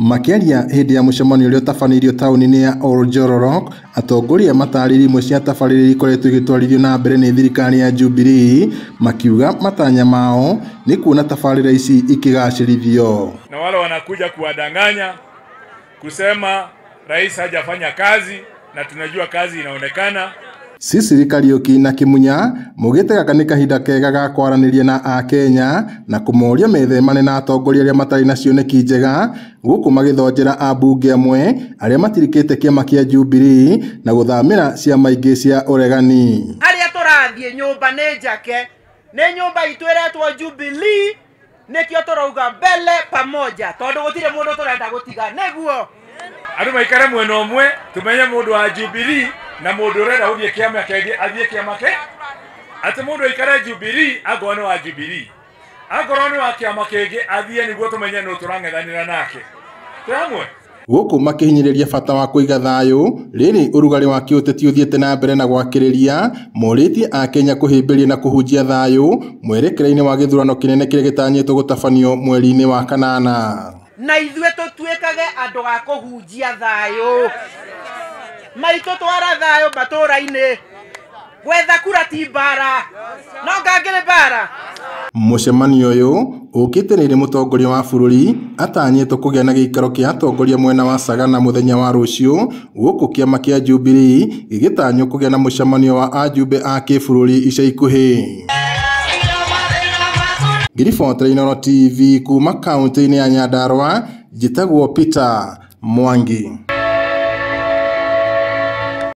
makäaria hindi ya mucemanio uria utabanirio tauni-ini ya Oljororok atongoria matariri imwe cia tabarĩra ikoretwo igĩtwarithio na mbere nĩ thirikari ya jubiri makiuga matanya mao nĩ kuona tabarĩra ici ikigacĩrithio na wale wanakuja kuwadanganya kusema rais hajafanya kazi na tunajua kazi inaonekana sisirikari na kĩmunya mũgĩte gaka nĩ kahinda kega ga kwaranĩria na akenya na kũmoria methemane na atongoria arĩa matarĩ na cioneki njega gũkũ magĩthonjera abunge amwe arĩa matirikĩte kĩama kĩa Jubilee na gũthamĩra ciama ingĩ cia ũregani arĩa tũrathiĩ nyũmba nĩ njake nĩ nyũmba itwĩretwo Jubilee nĩkĩo tũrauga mbele pamoja tondũ gutire mundu tũrenda gutiga nĩguo andũ maikare mwena ũmwe tumenye mũndũ wa Jubilee na mundu urenda guthie kiama kendi athie kiama ke ati mundu aikare jubili angorwo ni wa jubili angorwo ni wa kiama kingi athie niguo tumenye nu turang'ethanira nake ti hamwe guku makihinyiriria bata wa kuiga thayu riri urugari wa kiuteti uthiite na mbere na gwakiriria moritie a Kenya kuhimbiria na kuhunjia thayu mwerekeraine wa githurano kinene kiria gitanyitwo gutabanio mweri-ini wa kanana na ithuĩ tũtuĩkage andũ a kũhunjia thayũ maitå twara thayå matå ra-inä gwetha kura ti mbara no ngangä mbara mucemanio uyu ukite riri mutongoria wa bururi atanyitwo kugia na giikaro kia atongoria mwena wa sagana muthenya wa rucio guku kiama kia jubilee gigitanywo kugia na mucemanio wa ajumbe a kibururi ica ikuhi ngiribotere tv kuma kaunti-ini ya nyandarua njitagwo peter mwangi